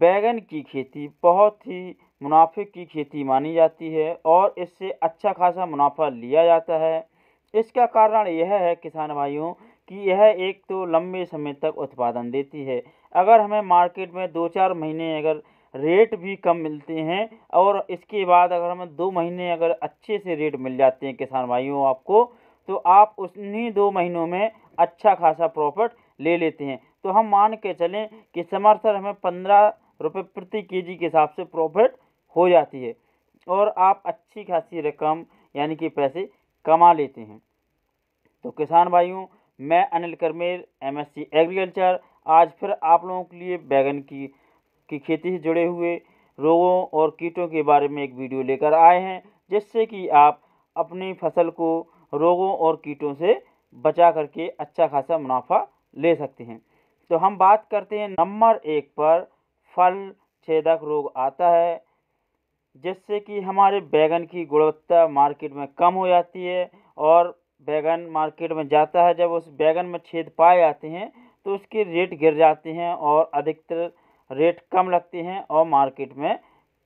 बैंगन की खेती बहुत ही मुनाफे की खेती मानी जाती है और इससे अच्छा खासा मुनाफा लिया जाता है इसका कारण यह है किसान भाइयों कि यह एक तो लंबे समय तक उत्पादन देती है अगर हमें मार्केट में दो चार महीने अगर रेट भी कम मिलते हैं और इसके बाद अगर हमें दो महीने अगर अच्छे से रेट मिल जाते हैं किसान भाइयों आपको तो आप उन्हीं दो महीनों में अच्छा खासा प्रॉफिट ले लेते हैं तो हम मान के चलें कि समर्थन हमें पंद्रह रुपये प्रति केजी के हिसाब से प्रॉफिट हो जाती है और आप अच्छी खासी रकम यानी कि पैसे कमा लेते हैं तो किसान भाइयों मैं अनिल करमेर एमएससी एग्रीकल्चर आज फिर आप लोगों के लिए बैगन की की खेती से जुड़े हुए रोगों और कीटों के बारे में एक वीडियो लेकर आए हैं जिससे कि आप अपनी फसल को रोगों और कीटों से बचा करके अच्छा खासा मुनाफा ले सकते हैं तो हम बात करते हैं नंबर एक पर फल छेदक रोग आता है जिससे कि हमारे बैगन की गुणवत्ता मार्केट में कम हो जाती है और बैगन मार्केट में जाता है जब उस बैगन में छेद पाए जाते हैं तो उसके रेट गिर जाते हैं और अधिकतर रेट कम लगते हैं और मार्केट में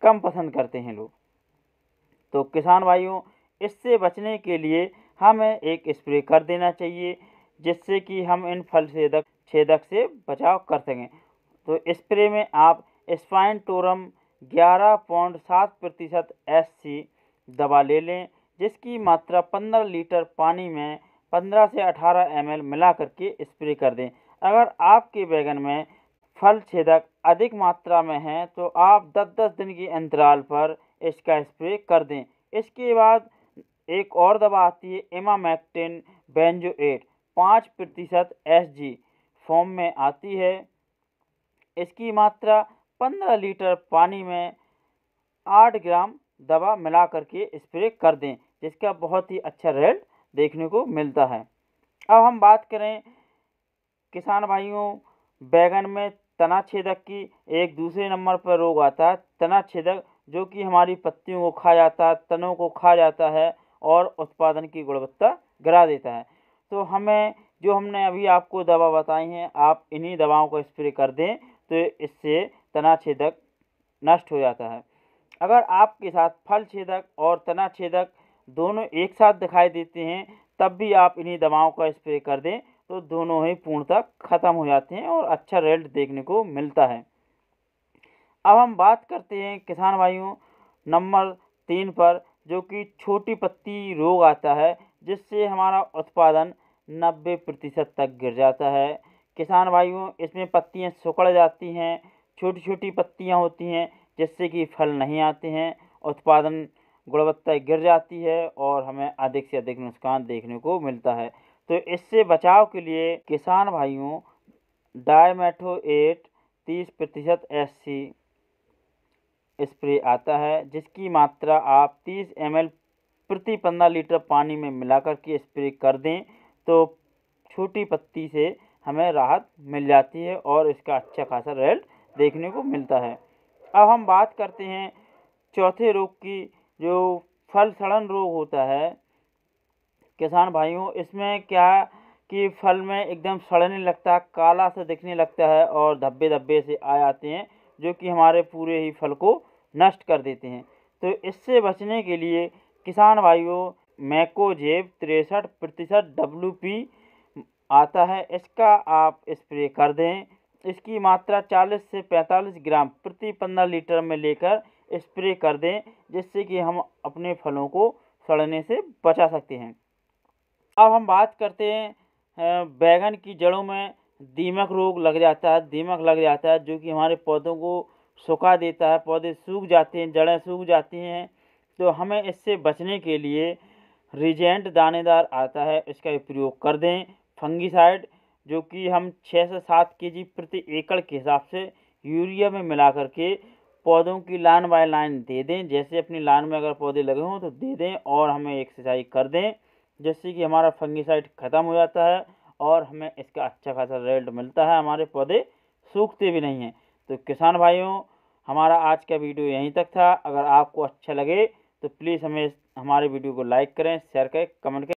कम पसंद करते हैं लोग तो किसान भाइयों इससे बचने के लिए हमें एक स्प्रे कर देना चाहिए जिससे कि हम इन फल छेदक छेदक से बचाव कर सकें तो स्प्रे में आप स्पाइन टोरम ग्यारह पॉइंट सात प्रतिशत एस सी दवा ले लें जिसकी मात्रा पंद्रह लीटर पानी में पंद्रह से अठारह एम एल मिला करके स्प्रे कर दें अगर आपके बैगन में फल छेदक अधिक मात्रा में है तो आप दस दस दिन के अंतराल पर इसका स्प्रे कर दें इसके बाद एक और दवा आती है एमामैक्टिन बेंजोएट पाँच प्रतिशत एस जी फॉर्म में आती है इसकी मात्रा 15 लीटर पानी में 8 ग्राम दवा मिला करके स्प्रे कर दें जिसका बहुत ही अच्छा रिजल्ट देखने को मिलता है अब हम बात करें किसान भाइयों बैगन में तना छेदक की एक दूसरे नंबर पर रोग आता है तना छेदक जो कि हमारी पत्तियों को खा जाता है तनों को खा जाता है और उत्पादन की गुणवत्ता गिरा देता है तो हमें जो हमने अभी आपको दवा बताई हैं आप इन्हीं दवाओं को स्प्रे कर दें तो इससे तना छेदक नष्ट हो जाता है अगर आपके साथ फल छेदक और तना छेदक दोनों एक साथ दिखाई देते हैं तब भी आप इन्हीं दवाओं का स्प्रे कर दें तो दोनों ही पूर्णतः ख़त्म हो जाते हैं और अच्छा रिजल्ट देखने को मिलता है अब हम बात करते हैं किसान भाइयों नंबर तीन पर जो कि छोटी पत्ती रोग आता है जिससे हमारा उत्पादन 90 प्रतिशत तक गिर जाता है किसान भाइयों इसमें पत्तियाँ सुखड़ जाती हैं छोटी छोटी पत्तियाँ होती हैं जिससे कि फल नहीं आते हैं उत्पादन गुणवत्ता गिर जाती है और हमें अधिक से अधिक नुकसान देखने को मिलता है तो इससे बचाव के लिए किसान भाइयों डायमेटो एट तीस प्रतिशत एस स्प्रे आता है जिसकी मात्रा आप तीस एम प्रति पंद्रह लीटर पानी में मिलाकर के स्प्रे कर दें तो छोटी पत्ती से हमें राहत मिल जाती है और इसका अच्छा खासा रिजल्ट देखने को मिलता है अब हम बात करते हैं चौथे रोग की जो फल सड़न रोग होता है किसान भाइयों इसमें क्या कि फल में एकदम सड़ने लगता है काला सा दिखने लगता है और धब्बे धब्बे से आ जाते हैं जो कि हमारे पूरे ही फल को नष्ट कर देते हैं तो इससे बचने के लिए किसान भाइयों मैकोजेब तिरसठ प्रतिशत डब्ल्यू पी आता है इसका आप स्प्रे कर दें इसकी मात्रा 40 से 45 ग्राम प्रति 15 लीटर में लेकर स्प्रे कर दें जिससे कि हम अपने फलों को सड़ने से बचा सकते हैं अब हम बात करते हैं बैगन की जड़ों में दीमक रोग लग जाता है दीमक लग जाता है जो कि हमारे पौधों को सुखा देता है पौधे सूख जाते हैं जड़ें सूख जाती हैं तो हमें इससे बचने के लिए रिजेंट दानेदार आता है इसका प्रयोग कर दें फंगिसाइड जो कि हम छः से सात के जी प्रति एकड़ के हिसाब से यूरिया में मिला करके पौधों की लाइन बाय लाइन दे दें जैसे अपनी लाइन में अगर पौधे लगे हों तो दे दें और हमें एक सिंचाई कर दें जिससे कि हमारा फंगिसाइड ख़त्म हो जाता है और हमें इसका अच्छा खासा रिजल्ट मिलता है हमारे पौधे सूखते भी नहीं हैं तो किसान भाइयों हमारा आज का वीडियो यहीं तक था अगर आपको अच्छा लगे तो प्लीज़ हमें हमारे वीडियो को लाइक करें शेयर करें कमेंट करें